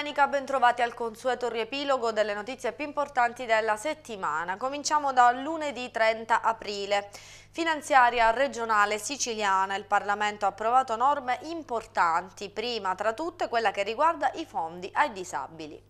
domenica, bentrovati al consueto riepilogo delle notizie più importanti della settimana. Cominciamo da lunedì 30 aprile. Finanziaria regionale siciliana, il Parlamento ha approvato norme importanti, prima tra tutte quella che riguarda i fondi ai disabili.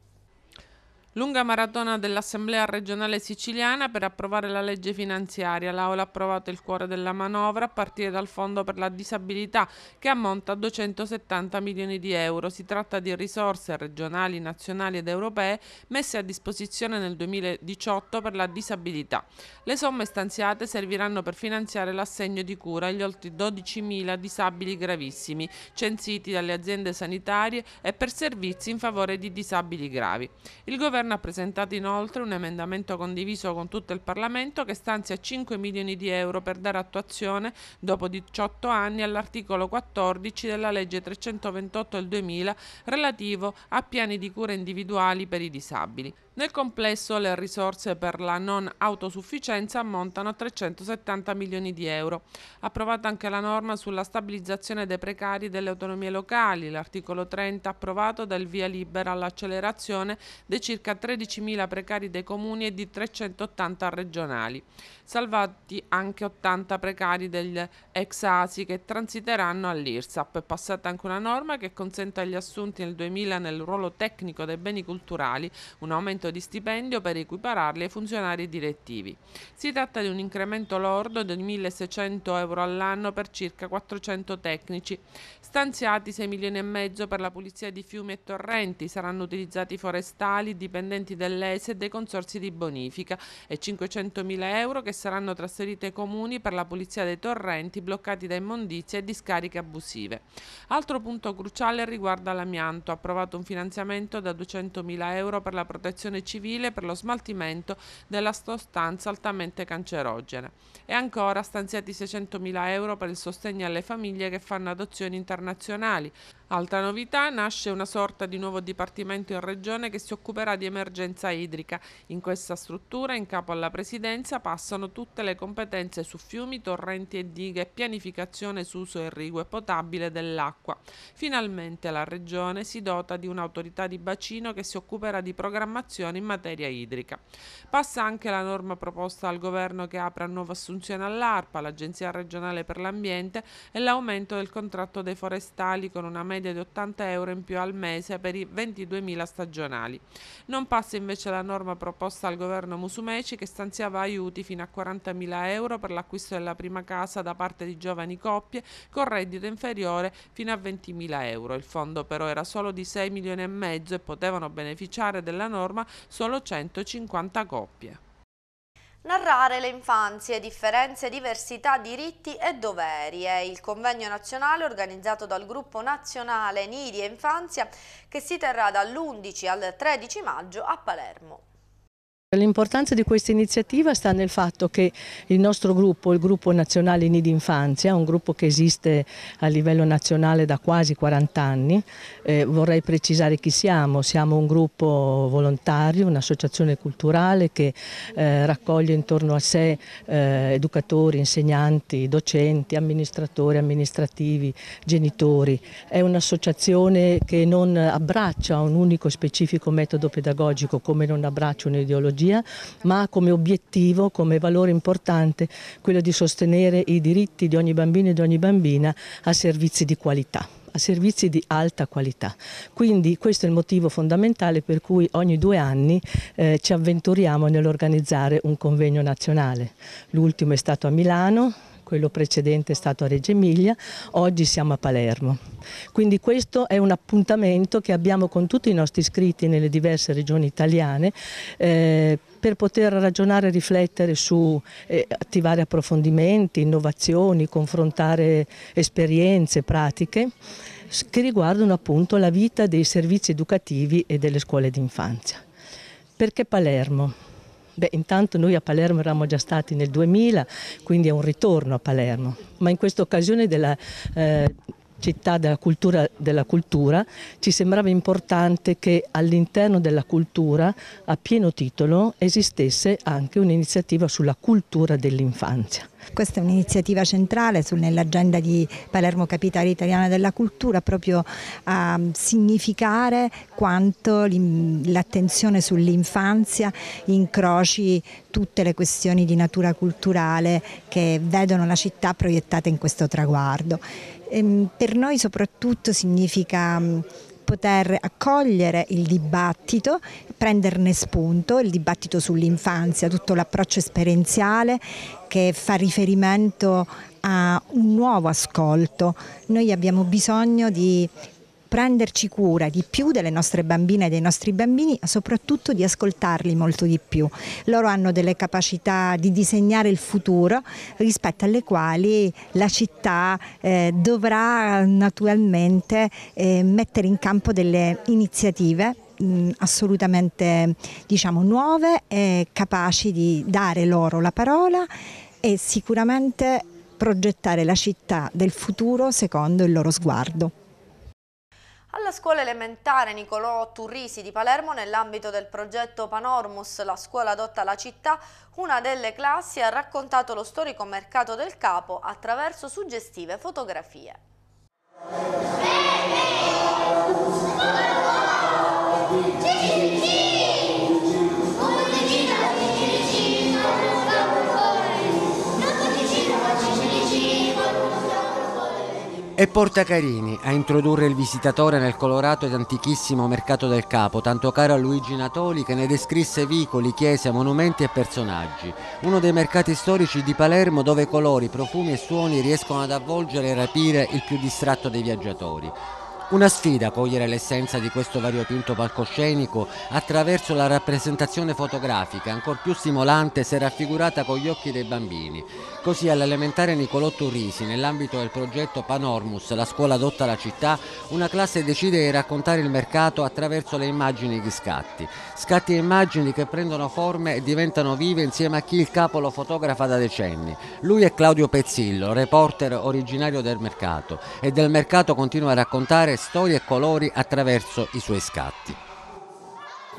Lunga maratona dell'Assemblea regionale siciliana per approvare la legge finanziaria. L'Aula ha approvato il cuore della manovra a partire dal Fondo per la disabilità che ammonta a 270 milioni di euro. Si tratta di risorse regionali, nazionali ed europee messe a disposizione nel 2018 per la disabilità. Le somme stanziate serviranno per finanziare l'assegno di cura agli oltre 12.000 disabili gravissimi censiti dalle aziende sanitarie e per servizi in favore di disabili gravi. Il governo Governo ha presentato inoltre un emendamento condiviso con tutto il Parlamento che stanzia 5 milioni di euro per dare attuazione, dopo 18 anni, all'articolo 14 della legge 328 del 2000 relativo a piani di cura individuali per i disabili. Nel complesso le risorse per la non autosufficienza ammontano a 370 milioni di euro. Approvata anche la norma sulla stabilizzazione dei precari delle autonomie locali. L'articolo 30 approvato dà il via libera all'accelerazione dei circa 13.000 precari dei comuni e di 380 regionali. Salvati anche 80 precari degli ex ASI che transiteranno all'IRSAP. È passata anche una norma che consente agli assunti nel 2000 nel ruolo tecnico dei beni culturali un aumento aumento di stipendio per equipararli ai funzionari direttivi. Si tratta di un incremento lordo di 1.600 euro all'anno per circa 400 tecnici, stanziati 6 milioni e mezzo per la pulizia di fiumi e torrenti, saranno utilizzati forestali, dipendenti dell'ESE e dei consorsi di bonifica e 500 mila euro che saranno trasferiti ai comuni per la pulizia dei torrenti bloccati da immondizie e discariche abusive. Altro punto cruciale riguarda l'amianto, approvato un finanziamento da 200 mila euro per la protezione protezione civile per lo smaltimento della sostanza altamente cancerogena. E ancora stanziati 600.000 euro per il sostegno alle famiglie che fanno adozioni internazionali. Altra novità, nasce una sorta di nuovo dipartimento in regione che si occuperà di emergenza idrica. In questa struttura, in capo alla presidenza, passano tutte le competenze su fiumi, torrenti e dighe e pianificazione su uso irriguo e potabile dell'acqua. Finalmente la regione si dota di un'autorità di bacino che si occuperà di programmazione legislazione in materia idrica. Passa anche la norma proposta al governo che apre a nuova assunzione all'ARPA, l'Agenzia regionale per l'ambiente, e l'aumento del contratto dei forestali con una media di 80 euro in più al mese per i 22.000 stagionali. Non passa invece la norma proposta al governo Musumeci che stanziava aiuti fino a 40.000 euro per l'acquisto della prima casa da parte di giovani coppie con reddito inferiore fino a 20.000 euro. Il fondo però era solo di 6 milioni e mezzo e potevano beneficiare della norma solo 150 coppie. Narrare le infanzie, differenze, diversità, diritti e doveri è il convegno nazionale organizzato dal gruppo nazionale Nidi e Infanzia che si terrà dall'11 al 13 maggio a Palermo. L'importanza di questa iniziativa sta nel fatto che il nostro gruppo, il gruppo nazionale Nidi Infanzia, un gruppo che esiste a livello nazionale da quasi 40 anni, eh, vorrei precisare chi siamo, siamo un gruppo volontario, un'associazione culturale che eh, raccoglie intorno a sé eh, educatori, insegnanti, docenti, amministratori, amministrativi, genitori, è un'associazione che non abbraccia un unico specifico metodo pedagogico come non abbraccia un'ideologia psicologia, ma ha come obiettivo, come valore importante, quello di sostenere i diritti di ogni bambino e di ogni bambina a servizi di qualità a servizi di alta qualità. Quindi questo è il motivo fondamentale per cui ogni due anni eh, ci avventuriamo nell'organizzare un convegno nazionale. L'ultimo è stato a Milano, quello precedente è stato a Reggio Emilia, oggi siamo a Palermo. Quindi questo è un appuntamento che abbiamo con tutti i nostri iscritti nelle diverse regioni italiane eh, per poter ragionare riflettere su eh, attivare approfondimenti, innovazioni, confrontare esperienze, pratiche che riguardano appunto la vita dei servizi educativi e delle scuole d'infanzia. Perché Palermo? Beh, intanto noi a Palermo eravamo già stati nel 2000, quindi è un ritorno a Palermo, ma in questa occasione della... Eh, città della cultura, della cultura, ci sembrava importante che all'interno della cultura, a pieno titolo, esistesse anche un'iniziativa sulla cultura dell'infanzia. Questa è un'iniziativa centrale nell'agenda di Palermo Capitale Italiana della Cultura, proprio a significare quanto l'attenzione sull'infanzia incroci tutte le questioni di natura culturale che vedono la città proiettate in questo traguardo. Ehm, per noi soprattutto significa mm, poter accogliere il dibattito, prenderne spunto, il dibattito sull'infanzia, tutto l'approccio esperienziale che fa riferimento a un nuovo ascolto. Noi abbiamo bisogno di prenderci cura di più delle nostre bambine e dei nostri bambini, ma soprattutto di ascoltarli molto di più. Loro hanno delle capacità di disegnare il futuro rispetto alle quali la città eh, dovrà naturalmente eh, mettere in campo delle iniziative mm, assolutamente diciamo, nuove e capaci di dare loro la parola e sicuramente progettare la città del futuro secondo il loro sguardo. Alla scuola elementare Nicolò Turrisi di Palermo, nell'ambito del progetto Panormus, la scuola adotta la città, una delle classi ha raccontato lo storico mercato del capo attraverso suggestive fotografie. Sì, sì. E porta Carini a introdurre il visitatore nel colorato ed antichissimo mercato del capo, tanto caro a Luigi Natoli che ne descrisse vicoli, chiese, monumenti e personaggi. Uno dei mercati storici di Palermo dove colori, profumi e suoni riescono ad avvolgere e rapire il più distratto dei viaggiatori. Una sfida cogliere l'essenza di questo variopinto palcoscenico attraverso la rappresentazione fotografica, ancor più stimolante se raffigurata con gli occhi dei bambini. Così all'elementare Nicolò Turrisi, nell'ambito del progetto Panormus, la scuola adotta la città, una classe decide di raccontare il mercato attraverso le immagini di scatti. Scatti e immagini che prendono forme e diventano vive insieme a chi il capo lo fotografa da decenni. Lui è Claudio Pezzillo, reporter originario del mercato e del mercato continua a raccontare storie e colori attraverso i suoi scatti.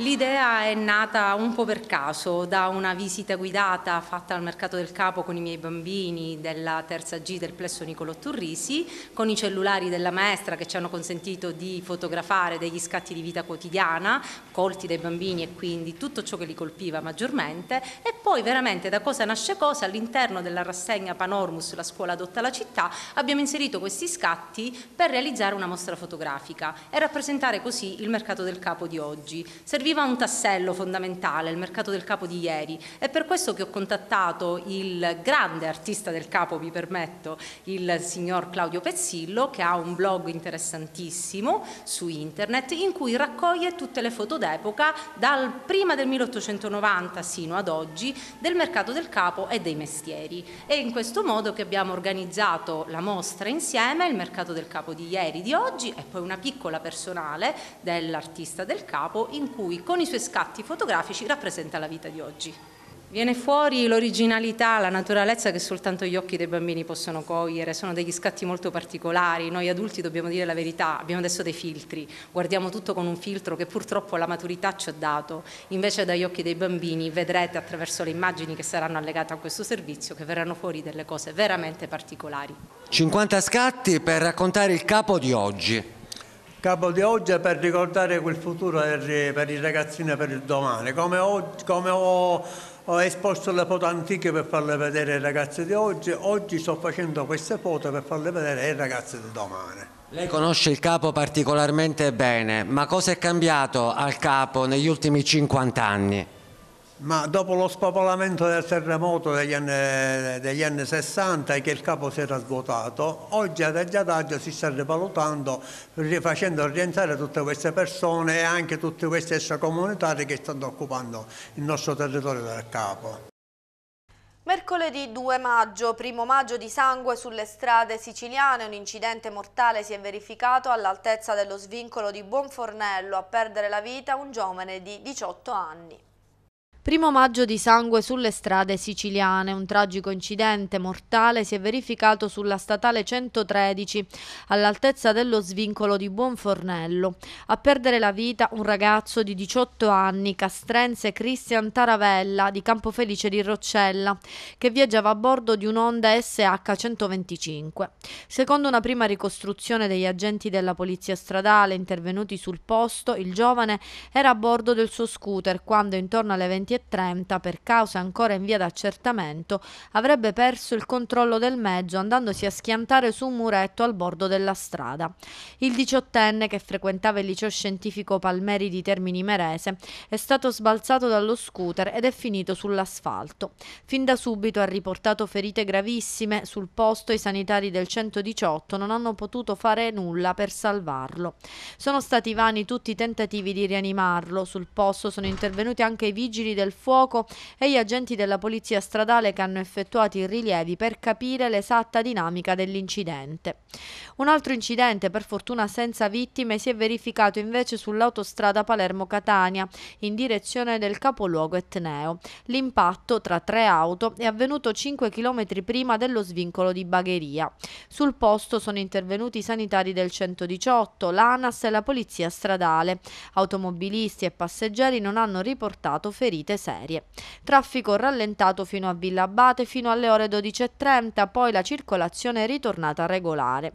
L'idea è nata un po' per caso da una visita guidata fatta al mercato del capo con i miei bambini della terza G del plesso Nicolò Turrisi, con i cellulari della maestra che ci hanno consentito di fotografare degli scatti di vita quotidiana colti dai bambini e quindi tutto ciò che li colpiva maggiormente e poi veramente da cosa nasce cosa all'interno della rassegna Panormus La scuola adotta la città abbiamo inserito questi scatti per realizzare una mostra fotografica e rappresentare così il mercato del capo di oggi. Serviva serviva un tassello fondamentale, il mercato del capo di ieri. È per questo che ho contattato il grande artista del capo, vi permetto, il signor Claudio Pezzillo, che ha un blog interessantissimo su internet in cui raccoglie tutte le foto d'epoca dal prima del 1890 sino ad oggi del mercato del capo e dei mestieri. È in questo modo che abbiamo organizzato la mostra insieme, il mercato del capo di ieri, di oggi e poi una piccola personale dell'artista del capo in cui con i suoi scatti fotografici rappresenta la vita di oggi. Viene fuori l'originalità, la naturalezza che soltanto gli occhi dei bambini possono cogliere, sono degli scatti molto particolari, noi adulti dobbiamo dire la verità, abbiamo adesso dei filtri, guardiamo tutto con un filtro che purtroppo la maturità ci ha dato, invece dagli occhi dei bambini vedrete attraverso le immagini che saranno allegate a questo servizio che verranno fuori delle cose veramente particolari. 50 scatti per raccontare il capo di oggi capo di oggi è per ricordare quel futuro per i ragazzini per il domani, come, oggi, come ho, ho, esposto le foto antiche per farle vedere ai ragazzi di oggi, oggi sto facendo queste foto per farle vedere ai ragazzi di domani. Lei conosce il capo particolarmente bene, ma cosa è cambiato al capo negli ultimi 50 anni? Ma dopo lo spopolamento del terremoto degli anni, degli anni 60 e che il capo si era svuotato, oggi ad agio si sta rivalutando, facendo rientrare tutte queste persone e anche tutte queste extracomunitari che stanno occupando il nostro territorio del capo. Mercoledì 2 maggio, primo maggio di sangue sulle strade siciliane, un incidente mortale si è verificato all'altezza dello svincolo di Buonfornello a perdere la vita un giovane di 18 anni. Primo maggio di sangue sulle strade siciliane, un tragico incidente mortale si è verificato sulla statale 113 all'altezza dello svincolo di Buonfornello. A perdere la vita un ragazzo di 18 anni, castrense Cristian Taravella di Campofelice di Roccella, che viaggiava a bordo di un'Onda SH125. Secondo una prima ricostruzione degli agenti della polizia stradale intervenuti sul posto, il giovane era a bordo del suo scooter quando intorno alle 20 20.30 per causa ancora in via d'accertamento avrebbe perso il controllo del mezzo andandosi a schiantare su un muretto al bordo della strada. Il diciottenne che frequentava il liceo scientifico Palmeri di Termini Merese è stato sbalzato dallo scooter ed è finito sull'asfalto. Fin da subito ha riportato ferite gravissime sul posto i sanitari del 118 non hanno potuto fare nulla per salvarlo. Sono stati vani tutti i tentativi di rianimarlo. Sul posto sono intervenuti anche i vigili del fuoco e gli agenti della polizia stradale che hanno effettuato i rilievi per capire l'esatta dinamica dell'incidente. Un altro incidente, per fortuna senza vittime, si è verificato invece sull'autostrada Palermo-Catania, in direzione del capoluogo etneo. L'impatto tra tre auto è avvenuto 5 km prima dello svincolo di Bagheria. Sul posto sono intervenuti i sanitari del 118, l'ANAS e la polizia stradale. Automobilisti e passeggeri non hanno riportato ferite partite serie. Traffico rallentato fino a Villa Abate fino alle ore 12.30, poi la circolazione è ritornata regolare.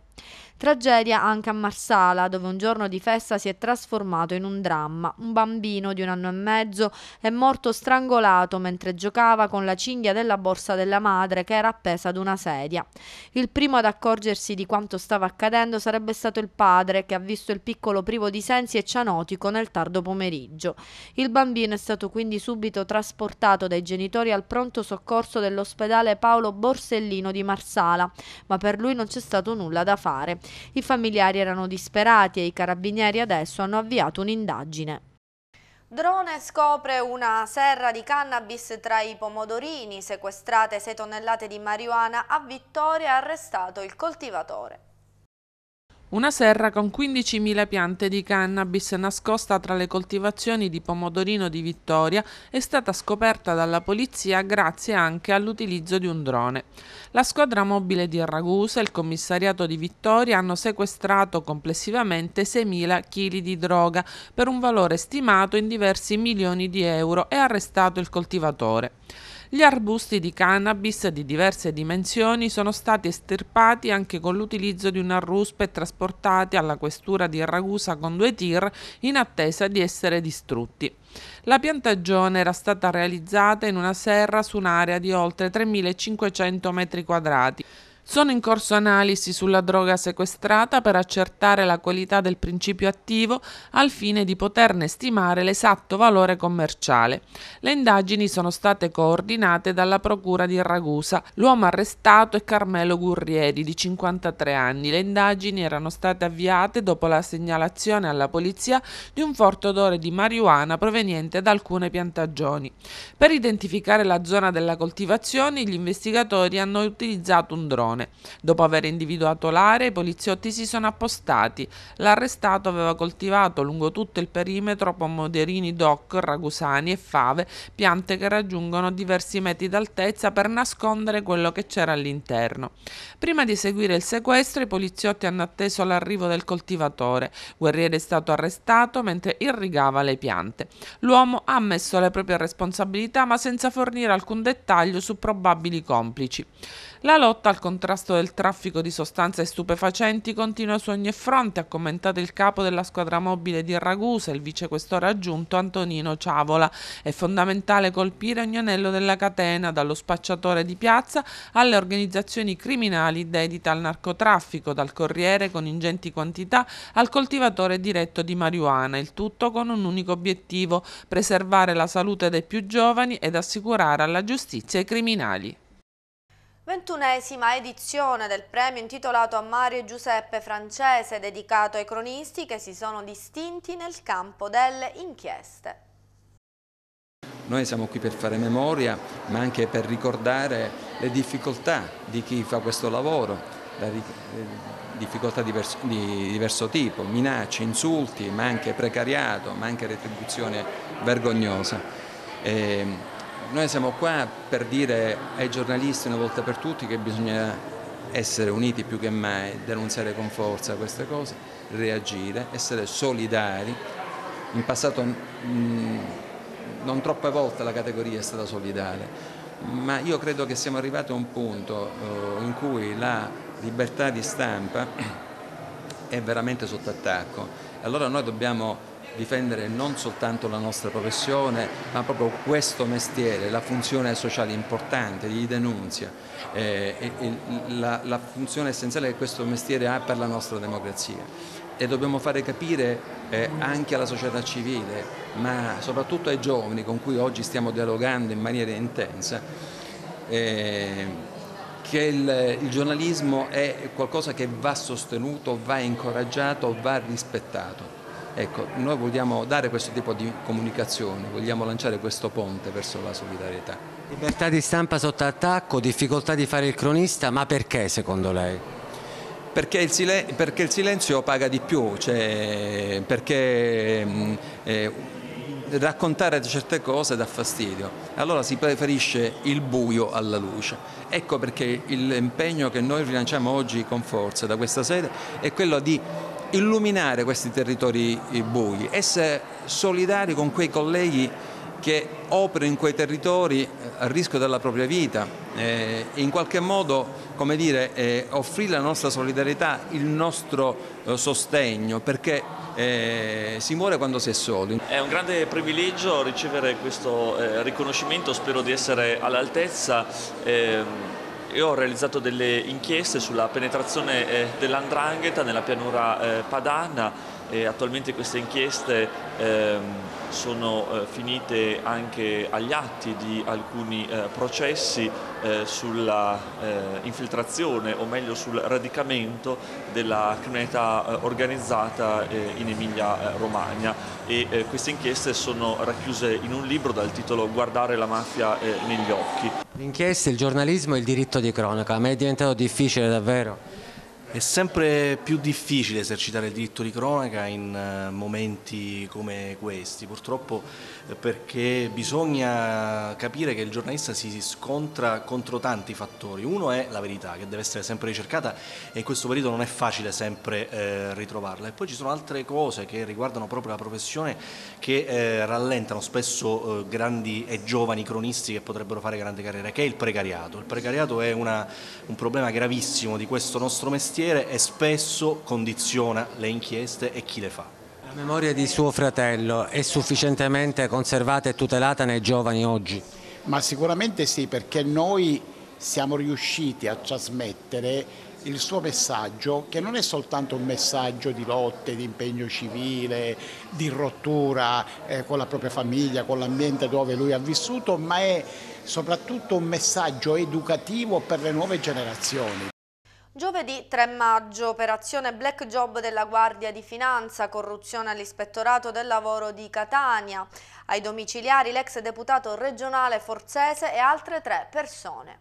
Tragedia anche a Marsala, dove un giorno di festa si è trasformato in un dramma. Un bambino di un anno e mezzo è morto strangolato mentre giocava con la cinghia della borsa della madre che era appesa ad una sedia. Il primo ad accorgersi di quanto stava accadendo sarebbe stato il padre, che ha visto il piccolo privo di sensi e cianotico nel tardo pomeriggio. Il bambino è stato quindi subito trasportato dai genitori al pronto soccorso dell'ospedale Paolo Borsellino di Marsala, ma per lui non c'è stato nulla da fare fare. I familiari erano disperati e i carabinieri adesso hanno avviato un'indagine. Drone scopre una serra di cannabis tra i pomodorini, sequestrate 6 tonnellate di marijuana a Vittoria, arrestato il coltivatore. Una serra con 15.000 piante di cannabis nascosta tra le coltivazioni di pomodorino di Vittoria è stata scoperta dalla polizia grazie anche all'utilizzo di un drone. La squadra mobile di Ragusa e il commissariato di Vittoria hanno sequestrato complessivamente 6.000 kg di droga per un valore stimato in diversi milioni di euro e arrestato il coltivatore. Gli arbusti di cannabis di diverse dimensioni sono stati estirpati anche con l'utilizzo di una ruspa e trasportati alla questura di Ragusa con due tir in attesa di essere distrutti. La piantagione era stata realizzata in una serra su un'area di oltre 3.500 m2 sono in corso analisi sulla droga sequestrata per accertare la qualità del principio attivo al fine di poterne stimare l'esatto valore commerciale. Le indagini sono state coordinate dalla Procura di Ragusa. L'uomo arrestato è Carmelo Gurriedi, di 53 anni. Le indagini erano state avviate dopo la segnalazione alla polizia di un forte odore di marijuana proveniente da alcune piantagioni. Per identificare la zona della coltivazione, gli investigatori hanno utilizzato un drone persone. Dopo aver individuato l'area, i poliziotti si sono appostati. L'arrestato aveva coltivato lungo tutto il perimetro pomoderini doc, ragusani e fave, piante che raggiungono diversi metri d'altezza per nascondere quello che c'era all'interno. Prima di seguire il sequestro, i poliziotti hanno atteso l'arrivo del coltivatore. Guerriere è stato arrestato mentre irrigava le piante. L'uomo ha ammesso le proprie responsabilità ma senza fornire alcun dettaglio su probabili complici. La lotta al contrasto del traffico di sostanze stupefacenti continua su ogni fronte, ha commentato il capo della squadra mobile di Ragusa, il vicequestore aggiunto Antonino Ciavola. È fondamentale colpire ogni anello della catena, dallo spacciatore di piazza alle organizzazioni criminali dedite al narcotraffico, dal corriere con ingenti quantità al coltivatore diretto di marijuana, il tutto con un unico obiettivo, preservare la salute dei più giovani ed assicurare alla giustizia i criminali. Ventunesima edizione del premio intitolato a Mario Giuseppe Francese dedicato ai cronisti che si sono distinti nel campo delle inchieste. Noi siamo qui per fare memoria ma anche per ricordare le difficoltà di chi fa questo lavoro, eh, difficoltà di diverso, di diverso tipo, minacce, insulti ma anche precariato, ma anche retribuzione vergognosa. E ehm, noi siamo qua per dire ai giornalisti una volta per tutti che bisogna essere uniti più che mai, denunciare con forza queste cose, reagire, essere solidari. In passato mh, mm, non troppe volte la categoria è stata solidale, ma io credo che siamo arrivati a un punto eh, in cui la libertà di stampa è veramente sotto attacco. Allora noi dobbiamo difendere non soltanto la nostra professione, ma proprio questo mestiere, la funzione sociale importante di denunzia, eh, e, e la, la funzione essenziale che questo mestiere ha per la nostra democrazia e dobbiamo fare capire eh, anche alla società civile, ma soprattutto ai giovani con cui oggi stiamo dialogando in maniera intensa, eh, che il, il, giornalismo è qualcosa che va sostenuto, va incoraggiato, va rispettato. Ecco, noi vogliamo dare questo tipo di comunicazione, vogliamo lanciare questo ponte verso la solidarietà. Libertà di stampa sotto attacco, difficoltà di fare il cronista, ma perché secondo lei? Perché il, silenzio, perché il silenzio paga di più, cioè perché mm, eh, raccontare certe cose dà fastidio, allora si preferisce il buio alla luce. Ecco perché l'impegno che noi rilanciamo oggi con forza da questa sede è quello di illuminare questi territori bui, essere solidari con quei colleghi che operano in quei territori a rischio della propria vita, eh, in qualche modo come dire, eh, offrire la nostra solidarietà, il nostro eh, sostegno, perché eh, si muore quando si è soli. È un grande privilegio ricevere questo eh, riconoscimento, spero di essere all'altezza ehm, io ho realizzato delle inchieste sulla penetrazione eh, dell'andrangheta nella pianura eh, padana e attualmente queste inchieste... Ehm, sono eh, finite anche agli atti di alcuni eh, processi eh, sulla eh, infiltrazione o meglio sul radicamento della criminalità eh, organizzata eh, in Emilia Romagna e queste inchieste sono racchiuse in un libro dal titolo Guardare la mafia negli occhi. L'inchiesta, il giornalismo e il diritto di cronaca, a me è diventato difficile davvero è sempre più difficile esercitare il diritto di cronaca in eh, momenti come questi, purtroppo eh, perché bisogna capire che il giornalista si scontra contro tanti fattori. Uno è la verità, che deve essere sempre ricercata e in questo periodo non è facile sempre eh, ritrovarla. E poi ci sono altre cose che riguardano proprio la professione che rallentano spesso grandi e giovani cronisti che potrebbero fare grande carriera, che è il precariato. Il precariato è una, un problema gravissimo di questo nostro mestiere quartiere e spesso condiziona le inchieste e chi le fa. La memoria di suo fratello è sufficientemente conservata e tutelata nei giovani oggi? Ma sicuramente sì, perché noi siamo riusciti a trasmettere il suo messaggio, che non è soltanto un messaggio di lotte, di impegno civile, di rottura eh, con la propria famiglia, con l'ambiente dove lui ha vissuto, ma è soprattutto un messaggio educativo per le nuove generazioni. Giovedì 3 maggio, operazione Black Job della Guardia di Finanza, corruzione all'Ispettorato del Lavoro di Catania. Ai domiciliari l'ex deputato regionale Forzese e altre tre persone.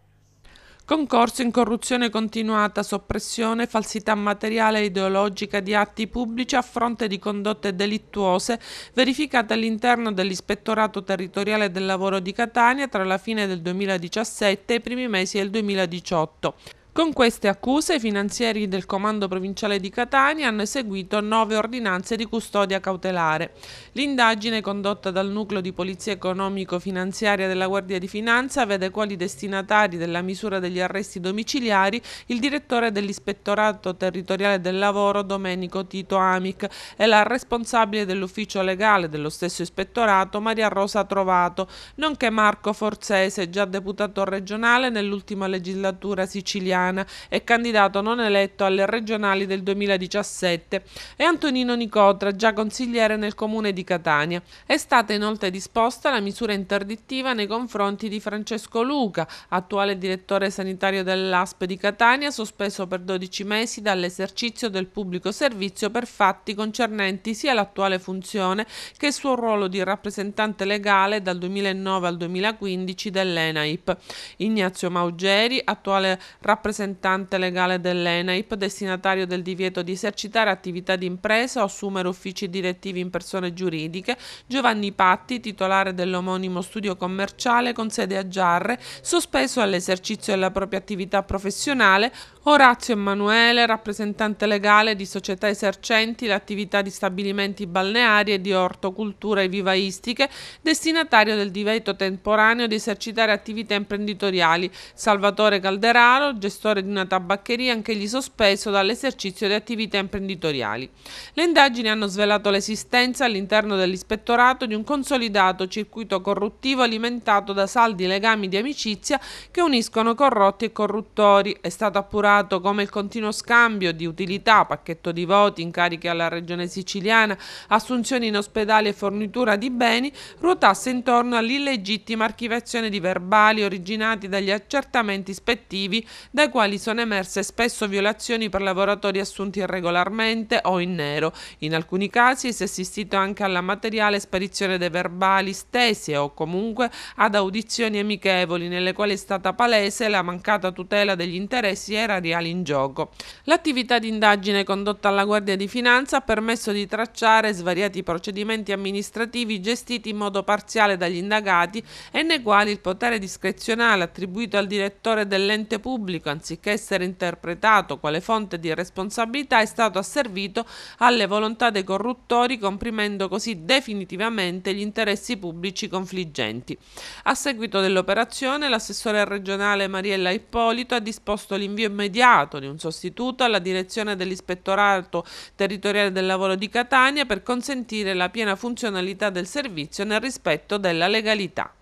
Concorso in corruzione continuata, soppressione, falsità materiale e ideologica di atti pubblici a fronte di condotte delittuose verificate all'interno dell'Ispettorato Territoriale del Lavoro di Catania tra la fine del 2017 e i primi mesi del 2018. Con queste accuse i finanzieri del Comando Provinciale di Catania hanno eseguito nove ordinanze di custodia cautelare. L'indagine condotta dal Nucleo di Polizia Economico-Finanziaria della Guardia di Finanza vede quali destinatari della misura degli arresti domiciliari il direttore dell'Ispettorato Territoriale del Lavoro Domenico Tito Amic e la responsabile dell'ufficio legale dello stesso ispettorato Maria Rosa Trovato, nonché Marco Forzese, già deputato regionale nell'ultima legislatura siciliana Toscana e candidato non eletto alle regionali del 2017, e Antonino Nicotra, già consigliere nel comune di Catania. È stata inoltre disposta la misura interdittiva nei confronti di Francesco Luca, attuale direttore sanitario dell'ASP di Catania, sospeso per 12 mesi dall'esercizio del pubblico servizio per fatti concernenti sia l'attuale funzione che il suo ruolo di rappresentante legale dal 2009 al 2015 dell'ENAIP. Ignazio Maugeri, attuale rappresentante rappresentante legale dell'ENAIP destinatario del divieto di esercitare attività di impresa o assumere uffici direttivi in persone giuridiche, Giovanni Patti, titolare dell'omonimo studio commerciale con sede a Giarre, sospeso all'esercizio della propria attività professionale Orazio Emanuele, rappresentante legale di società esercenti l'attività di stabilimenti balneari e di ortocultura e vivaistiche, destinatario del divieto temporaneo di esercitare attività imprenditoriali, Salvatore Calderaro, gestore di una tabaccheria, anch'egli sospeso dall'esercizio di attività imprenditoriali. Le indagini hanno svelato l'esistenza all'interno dell'ispettorato di un consolidato circuito corruttivo alimentato da saldi legami di amicizia che uniscono corrotti e corruttori. È stato appurato ricordato come il continuo scambio di utilità, pacchetto di voti, incarichi alla regione siciliana, assunzioni in ospedale e fornitura di beni, ruotasse intorno all'illegittima archiviazione di verbali originati dagli accertamenti ispettivi dai quali sono emerse spesso violazioni per lavoratori assunti irregolarmente o in nero. In alcuni casi si è assistito anche alla materiale sparizione dei verbali stesi o comunque ad audizioni amichevoli nelle quali è stata palese la mancata tutela degli interessi era materiali in gioco. L'attività di indagine condotta alla Guardia di Finanza ha permesso di tracciare svariati procedimenti amministrativi gestiti in modo parziale dagli indagati e nei quali il potere discrezionale attribuito al direttore dell'ente pubblico, anziché essere interpretato quale fonte di responsabilità, è stato asservito alle volontà dei corruttori, comprimendo così definitivamente gli interessi pubblici confliggenti. A seguito dell'operazione, l'assessore regionale Mariella Ippolito ha disposto l'invio immediato immediato di un sostituto alla direzione dell'Ispettorato Territoriale del Lavoro di Catania per consentire la piena funzionalità del servizio nel rispetto della legalità.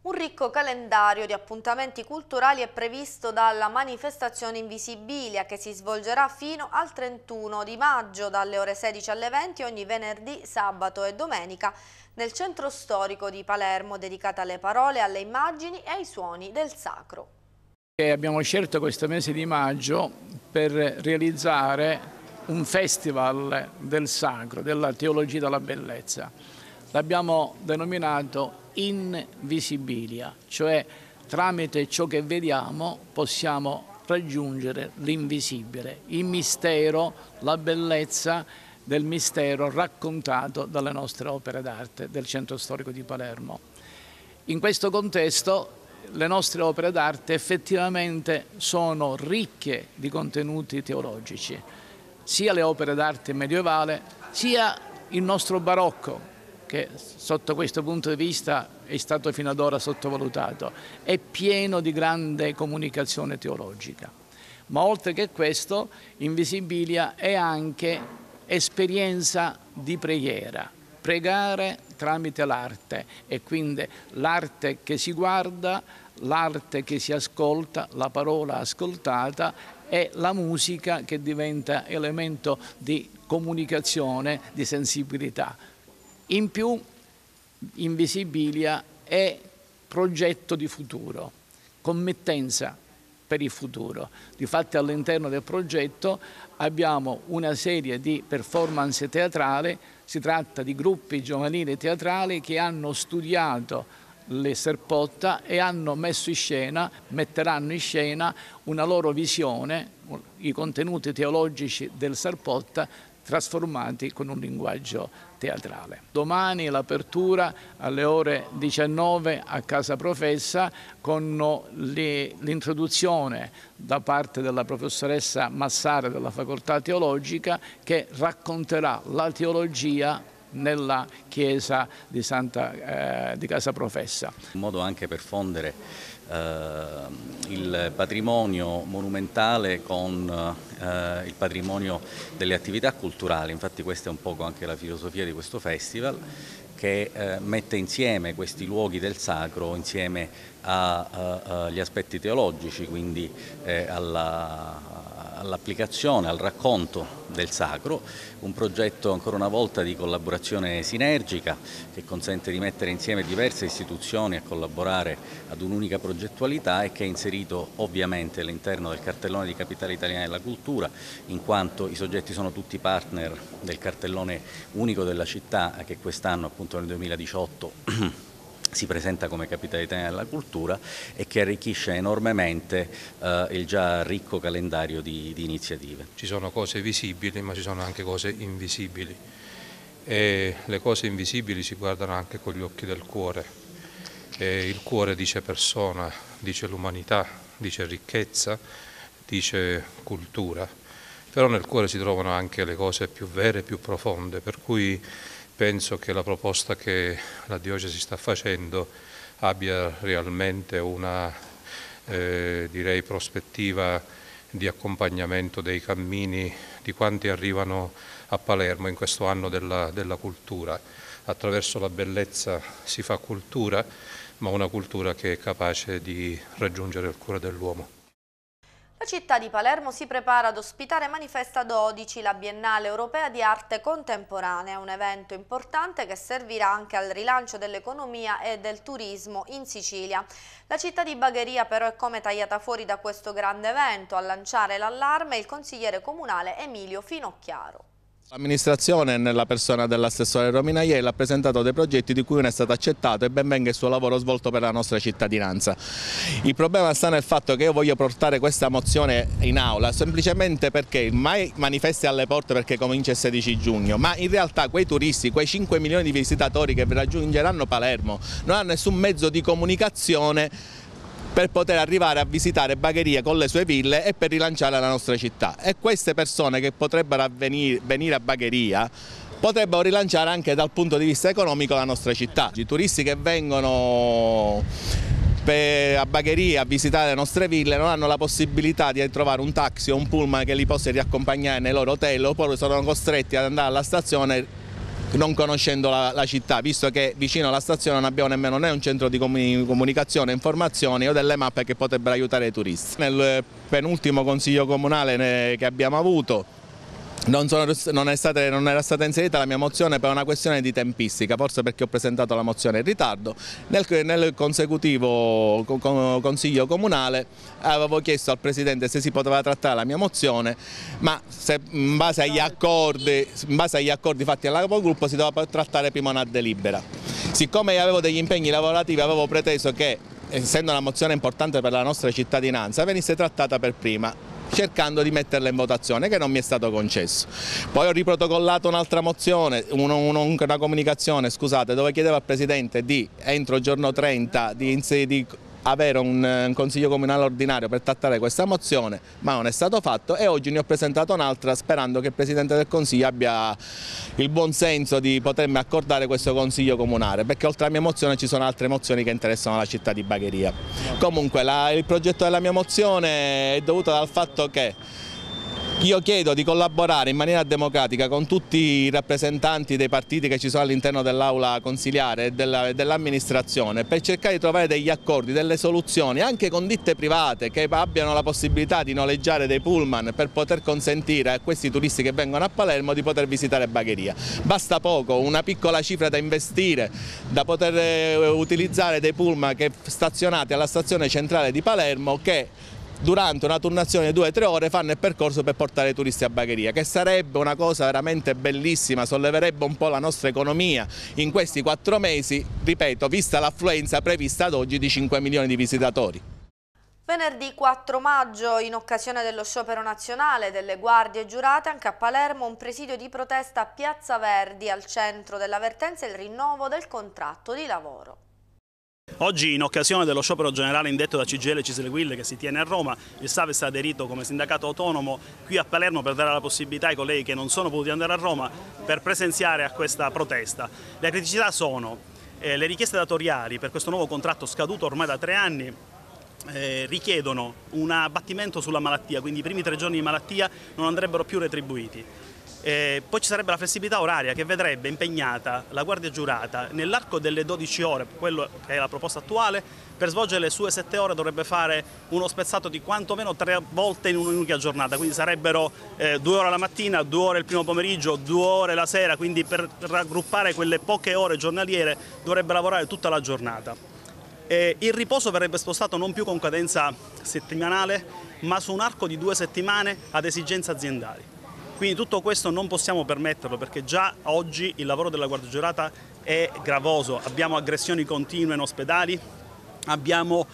Un ricco calendario di appuntamenti culturali è previsto dalla manifestazione Invisibilia che si svolgerà fino al 31 di maggio dalle ore 16 alle 20 ogni venerdì, sabato e domenica nel centro storico di Palermo dedicata alle parole, alle immagini e ai suoni del sacro. E abbiamo scelto questo mese di maggio per realizzare un festival del sacro, della teologia della bellezza. L'abbiamo denominato Invisibilia, cioè tramite ciò che vediamo possiamo raggiungere l'invisibile, il mistero, la bellezza del mistero raccontato dalle nostre opere d'arte del Centro Storico di Palermo. In questo contesto le nostre opere d'arte effettivamente sono ricche di contenuti teologici, sia le opere d'arte medievale, sia il nostro barocco, che sotto questo punto di vista è stato fino ad ora sottovalutato, è pieno di grande comunicazione teologica. Ma oltre che questo, Invisibilia è anche esperienza di preghiera pregare tramite l'arte e quindi l'arte che si guarda, l'arte che si ascolta, la parola ascoltata e la musica che diventa elemento di comunicazione, di sensibilità. In più Invisibilia è progetto di futuro, committenza per il futuro. Difatti all'interno del progetto abbiamo una serie di performance teatrali si tratta di gruppi giovanili teatrali che hanno studiato le Serpotta e hanno messo in scena, metteranno in scena una loro visione, i contenuti teologici del Serpotta trasformati con un linguaggio teatrale. Domani l'apertura alle ore 19 a Casa Professa con l'introduzione da parte della professoressa Massara della Facoltà Teologica che racconterà la teologia nella chiesa di, Santa, eh, di Casa Professa. Un modo anche per fondere eh, il patrimonio monumentale con eh, il patrimonio delle attività culturali, infatti questa è un po' anche la filosofia di questo festival che eh, mette insieme questi luoghi del sacro insieme agli aspetti teologici, quindi eh, alla all'applicazione, al racconto del sacro, un progetto ancora una volta di collaborazione sinergica che consente di mettere insieme diverse istituzioni a collaborare ad un'unica progettualità e che è inserito ovviamente all'interno del cartellone di Capitale Italiana della Cultura, in quanto i soggetti sono tutti partner del cartellone unico della città che quest'anno appunto nel 2018 si presenta come capitale italiana della cultura e che arricchisce enormemente eh, il già ricco calendario di, di, iniziative. Ci sono cose visibili ma ci sono anche cose invisibili e le cose invisibili si guardano anche con gli occhi del cuore. E il cuore dice persona, dice l'umanità, dice ricchezza, dice cultura, però nel cuore si trovano anche le cose più vere, più profonde, per cui penso che la proposta che la Diocesi sta facendo abbia realmente una eh, direi prospettiva di accompagnamento dei cammini di quanti arrivano a Palermo in questo anno della, della cultura. Attraverso la bellezza si fa cultura, ma una cultura che è capace di raggiungere il cuore dell'uomo. La città di Palermo si prepara ad ospitare Manifesta 12, la Biennale Europea di Arte Contemporanea, un evento importante che servirà anche al rilancio dell'economia e del turismo in Sicilia. La città di Bagheria però è come tagliata fuori da questo grande evento, a lanciare l'allarme il consigliere comunale Emilio Finocchiaro. L'amministrazione, nella persona dell'assessore Romina Ieri, ha presentato dei progetti di cui uno è stato accettato e ben venga il suo lavoro svolto per la nostra cittadinanza. Il problema sta nel fatto che io voglio portare questa mozione in aula semplicemente perché mai manifesti alle porte perché comincia il 16 giugno, ma in realtà quei turisti, quei 5 milioni di visitatori che raggiungeranno Palermo non hanno nessun mezzo di comunicazione per poter arrivare a visitare Bagheria con le sue ville e per rilanciare la nostra città. E queste persone che potrebbero avvenire, venire a Bagheria potrebbero rilanciare anche dal punto di vista economico la nostra città. I turisti che vengono a Bagheria a visitare le nostre ville non hanno la possibilità di trovare un taxi o un pullman che li possa riaccompagnare nei loro hotel oppure sono costretti ad andare alla stazione non conoscendo la, la, città, visto che vicino alla stazione non abbiamo nemmeno né un centro di comunicazione, informazioni o delle mappe che potrebbero aiutare i turisti. Nel penultimo consiglio comunale che abbiamo avuto non, sono, non, state, non, era stata inserita la mia mozione per una questione di tempistica, forse perché ho presentato la mozione in ritardo. Nel, nel consecutivo consiglio comunale eh, avevo chiesto al Presidente se si poteva trattare la mia mozione, ma se, in, base accordi, in, base agli accordi, fatti alla si doveva trattare prima una delibera. Siccome avevo degli impegni lavorativi avevo preteso che essendo una mozione importante per la nostra cittadinanza, venisse trattata per prima cercando di metterla in votazione che non mi è stato concesso. Poi ho riprotocollato un'altra mozione, una, una, una comunicazione scusate, dove chiedeva al Presidente di entro giorno 30 di, di avere un, eh, un consiglio comunale ordinario per trattare questa mozione, ma non è stato fatto e oggi ne ho presentato un'altra sperando che il Presidente del Consiglio abbia il buon senso di potermi accordare questo consiglio comunale, perché oltre alla mia mozione ci sono altre mozioni che interessano la città di Bagheria. Comunque la, il progetto della mia mozione è dovuto dal fatto che io chiedo di collaborare in maniera democratica con tutti i rappresentanti dei partiti che ci sono all'interno dell'aula consiliare e dell'amministrazione per cercare di trovare degli accordi, delle soluzioni anche con ditte private che abbiano la possibilità di noleggiare dei pullman per poter consentire a questi turisti che vengono a Palermo di poter visitare Bagheria. Basta poco, una piccola cifra da investire, da poter eh, utilizzare dei pullman che stazionati alla stazione centrale di Palermo che durante una turnazione di 2-3 ore fanno il percorso per portare i turisti a Bagheria, che sarebbe una cosa veramente bellissima, solleverebbe un po' la nostra economia in questi 4 mesi, ripeto, vista l'affluenza prevista ad oggi di 5 milioni di visitatori. Venerdì 4 maggio, in occasione dello sciopero nazionale delle guardie giurate, anche a Palermo un presidio di protesta a Piazza Verdi, al centro dell'avvertenza il rinnovo del contratto di lavoro. Oggi in occasione dello sciopero generale indetto da CGL Cisle Guille che si tiene a Roma, il SAVES ha aderito come sindacato autonomo qui a Palermo per dare la possibilità ai colleghi che non sono potuti andare a Roma per presenziare a questa protesta. Le criticità sono eh, le richieste datoriali per questo nuovo contratto scaduto ormai da tre anni eh, richiedono un abbattimento sulla malattia, quindi i primi tre giorni di malattia non andrebbero più retribuiti. Eh, poi ci sarebbe la flessibilità oraria che vedrebbe impegnata la guardia giurata nell'arco delle 12 ore, quello che è la proposta attuale, per svolgere le sue 7 ore dovrebbe fare uno spezzato di quantomeno 3 volte in un'unica giornata, quindi sarebbero 2 eh, ore la mattina, 2 ore il primo pomeriggio, 2 ore la sera, quindi per raggruppare quelle poche ore giornaliere dovrebbe lavorare tutta la giornata. Eh, il riposo verrebbe spostato non più con cadenza settimanale, ma su un arco di due settimane ad esigenze aziendali. Quindi tutto questo non possiamo permetterlo perché già oggi il lavoro della guardia giurata è gravoso, abbiamo aggressioni continue in ospedali, abbiamo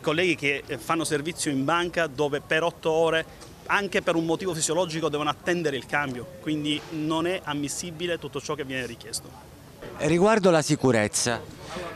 colleghi che eh, fanno servizio in banca dove per otto ore anche per un motivo fisiologico devono attendere il cambio, quindi non è ammissibile tutto ciò che viene richiesto. Riguardo la sicurezza.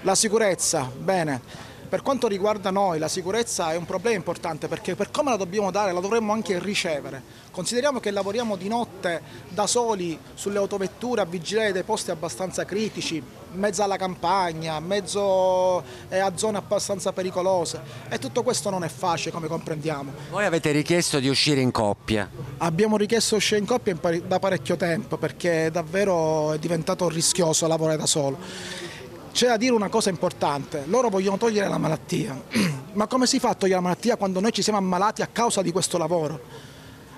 La sicurezza, bene. Per quanto riguarda noi, la sicurezza è un problema importante perché per come la dobbiamo dare la dovremmo anche ricevere. Consideriamo che lavoriamo di notte da soli sulle autovetture a vigilare dei posti abbastanza critici, in mezzo alla campagna, in mezzo eh, a zone abbastanza pericolose e tutto questo non è facile come comprendiamo. Voi avete richiesto di uscire in coppia? Abbiamo richiesto di uscire in coppia da parecchio tempo perché è davvero è diventato rischioso lavorare da solo c'è da dire una cosa importante, loro vogliono togliere la malattia, ma come si fa a togliere la malattia quando noi ci siamo ammalati a causa di questo lavoro?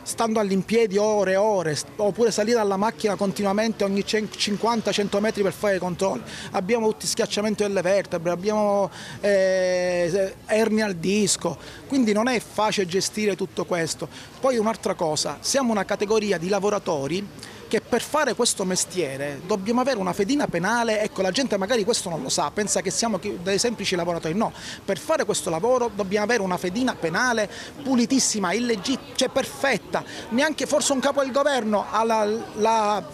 Stando all'impiedi ore e ore, oppure salire alla macchina continuamente ogni 50-100 metri per fare i controlli. Abbiamo tutti schiacciamento delle vertebre, abbiamo eh, ernia al disco, quindi non è facile gestire tutto questo. Poi un'altra cosa, siamo una categoria di lavoratori che per fare questo mestiere dobbiamo avere una fedina penale, ecco la gente magari questo non lo sa, pensa che siamo dei semplici lavoratori, no, per fare questo lavoro dobbiamo avere una fedina penale pulitissima, illegittima, cioè perfetta, neanche forse un capo del governo ha la, la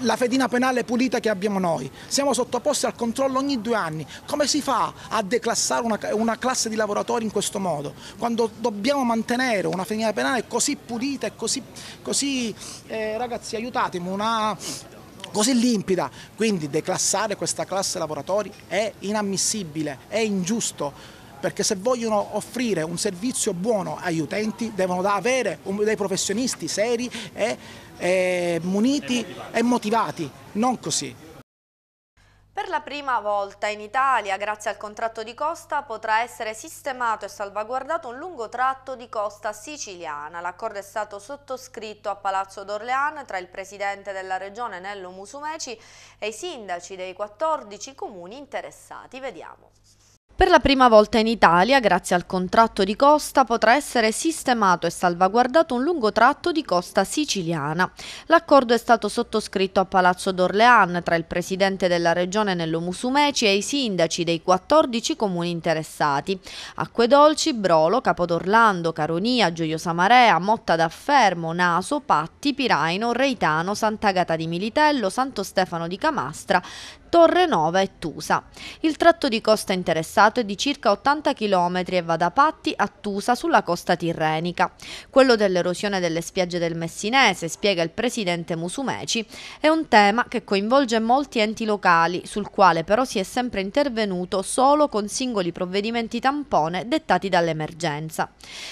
la fedina penale pulita che abbiamo noi. Siamo sottoposti al controllo ogni due anni. Come si fa a declassare una, una classe di lavoratori in questo modo? Quando dobbiamo mantenere una fedina penale così pulita e così, così eh, ragazzi aiutatemi, una, così limpida. Quindi declassare questa classe lavoratori è inammissibile, è ingiusto perché se vogliono offrire un servizio buono agli utenti devono avere dei professionisti seri e e muniti e motivati, non così. Per la prima volta in Italia, grazie al contratto di costa, potrà essere sistemato e salvaguardato un lungo tratto di costa siciliana. L'accordo è stato sottoscritto a Palazzo d'Orleano tra il presidente della regione Nello Musumeci e i sindaci dei 14 comuni interessati. Vediamo. Per la prima volta in Italia, grazie al contratto di costa, potrà essere sistemato e salvaguardato un lungo tratto di costa siciliana. L'accordo è stato sottoscritto a Palazzo d'Orlean tra il presidente della regione Nello Musumeci e i sindaci dei 14 comuni interessati. Acque Dolci, Brolo, Capodorlando, Caronia, Gioiosa Marea, Motta d'Affermo, Naso, Patti, Piraino, Reitano, Sant'Agata di Militello, Santo Stefano di Camastra, Torrenova e Tusa. Il tratto di costa interessato è di circa 80 km e va da Patti a Tusa sulla costa tirrenica. Quello dell'erosione delle spiagge del Messinese, spiega il presidente Musumeci, è un tema che coinvolge molti enti locali, sul quale però si è sempre intervenuto solo con singoli provvedimenti tampone dettati dall'emergenza.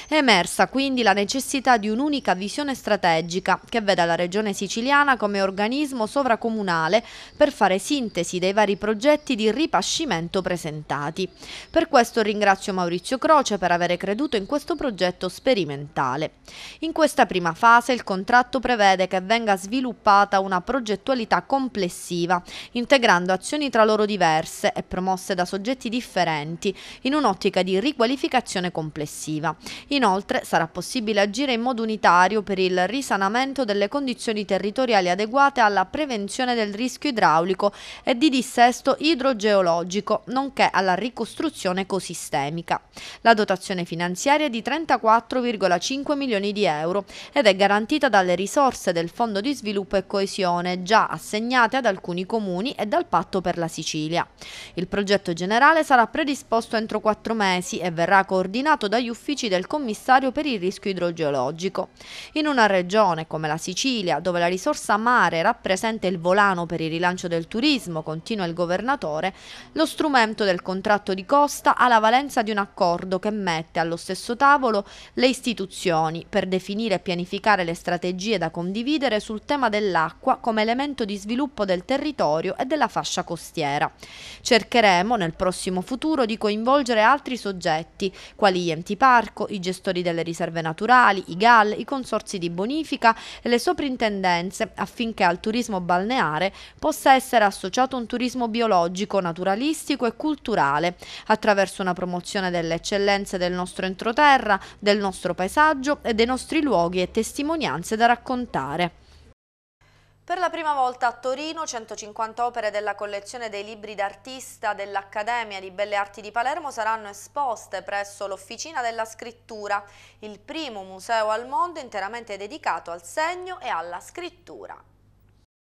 È emersa quindi la necessità di un'unica visione strategica che veda la regione siciliana come organismo sovracomunale per fare sintesi analisi dei vari progetti di ripascimento presentati. Per questo ringrazio Maurizio Croce per aver creduto in questo progetto sperimentale. In questa prima fase il contratto prevede che venga sviluppata una progettualità complessiva, integrando azioni tra loro diverse e promosse da soggetti differenti, in un'ottica di riqualificazione complessiva. Inoltre sarà possibile agire in modo unitario per il risanamento delle condizioni territoriali adeguate alla prevenzione del rischio idraulico e e di dissesto idrogeologico, nonché alla ricostruzione ecosistemica. La dotazione finanziaria è di 34,5 milioni di euro ed è garantita dalle risorse del Fondo di Sviluppo e Coesione già assegnate ad alcuni comuni e dal Patto per la Sicilia. Il progetto generale sarà predisposto entro quattro mesi e verrà coordinato dagli uffici del commissario per il rischio idrogeologico. In una regione come la Sicilia, dove la risorsa mare rappresenta il volano per il rilancio del turismo, continua il governatore, lo strumento del contratto di costa ha la valenza di un accordo che mette allo stesso tavolo le istituzioni per definire e pianificare le strategie da condividere sul tema dell'acqua come elemento di sviluppo del territorio e della fascia costiera. Cercheremo nel prossimo futuro di coinvolgere altri soggetti, quali gli enti parco, i gestori delle riserve naturali, i GAL, i consorsi di bonifica e le soprintendenze affinché al turismo balneare possa essere associato sviluppato un turismo biologico, naturalistico e culturale, attraverso una promozione delle eccellenze del nostro entroterra, del nostro paesaggio e dei nostri luoghi e testimonianze da raccontare. Per la prima volta a Torino 150 opere della collezione dei libri d'artista dell'Accademia di Belle Arti di Palermo saranno esposte presso l'Officina della Scrittura, il primo museo al mondo interamente dedicato al segno e alla scrittura.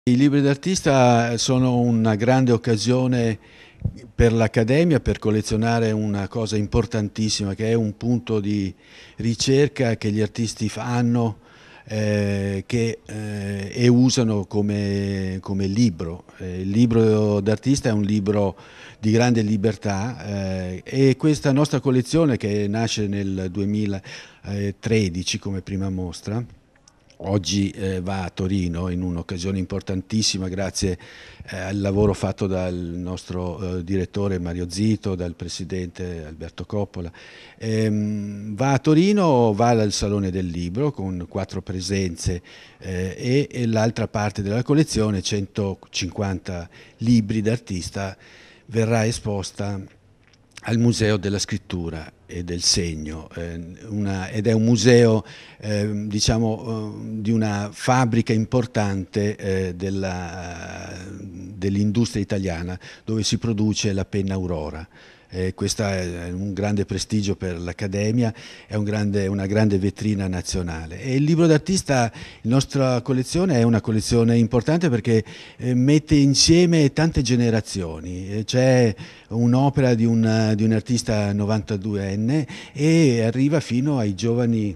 I libri d'artista sono una grande occasione per l'Accademia per collezionare una cosa importantissima che è un punto di ricerca che gli artisti fanno eh, che, eh, e usano come, come libro. Eh, il libro d'artista è un libro di grande libertà eh, e questa nostra collezione che nasce nel 2013 eh, come prima mostra Oggi eh, va a Torino in un'occasione importantissima grazie eh, al lavoro fatto dal nostro eh, direttore Mario Zito, dal presidente Alberto Coppola. Ehm, va a Torino, va al Salone del Libro con quattro presenze eh, e, e l'altra parte della collezione, 150 libri d'artista, verrà esposta al Museo della Scrittura e del Segno eh, una, ed è un museo eh, diciamo, eh, di una fabbrica importante eh, dell'industria dell italiana dove si produce la penna Aurora eh, questo è un grande prestigio per l'Accademia, è un grande, una grande vetrina nazionale. E il libro d'artista, la nostra collezione è una collezione importante perché eh, mette insieme tante generazioni, eh, c'è un'opera di, un, di un artista 92enne e arriva fino ai giovani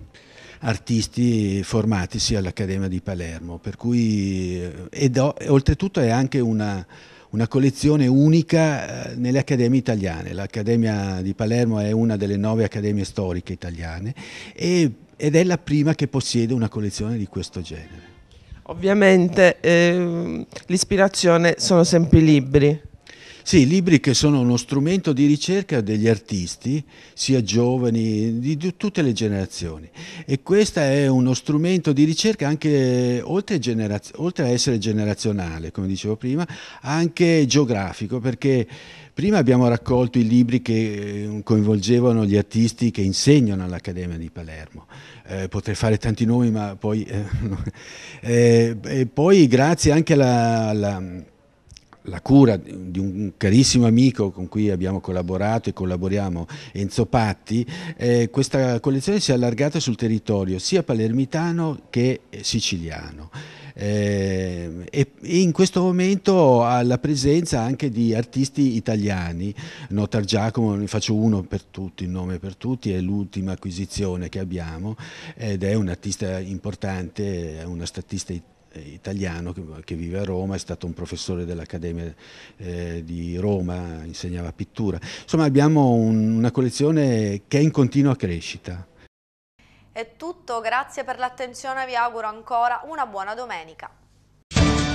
artisti formatisi all'Accademia di Palermo, per cui, eh, ed, oltretutto è anche una una collezione unica eh, nelle accademie italiane. L'Accademia di Palermo è una delle nove accademie storiche italiane e, ed è la prima che possiede una collezione di questo genere. Ovviamente eh, l'ispirazione sono sempre i libri. Sì, libri che sono uno strumento di ricerca degli artisti, sia giovani, di tutte le generazioni. E questo è uno strumento di ricerca anche oltre, generaz- oltre a essere generazionale, come dicevo prima, anche geografico, perché prima abbiamo raccolto i libri che eh, coinvolgevano gli artisti che insegnano all'Accademia di Palermo. Eh, potrei fare tanti nomi, ma poi... Eh, eh, poi grazie anche alla, alla la cura di un carissimo amico con cui abbiamo collaborato e collaboriamo, Enzo Patti, eh, questa collezione si è allargata sul territorio sia palermitano che eh, siciliano. Eh, e, in questo momento ha la presenza anche di artisti italiani, Notar Giacomo, ne faccio uno per tutti, il nome per tutti, è l'ultima acquisizione che abbiamo ed è un artista importante, è una statista italiana eh, italiano che, vive a Roma, è stato un professore dell'Accademia eh, di Roma, insegnava pittura. Insomma abbiamo un, una collezione che è in continua crescita. È tutto, grazie per l'attenzione, vi auguro ancora una buona domenica.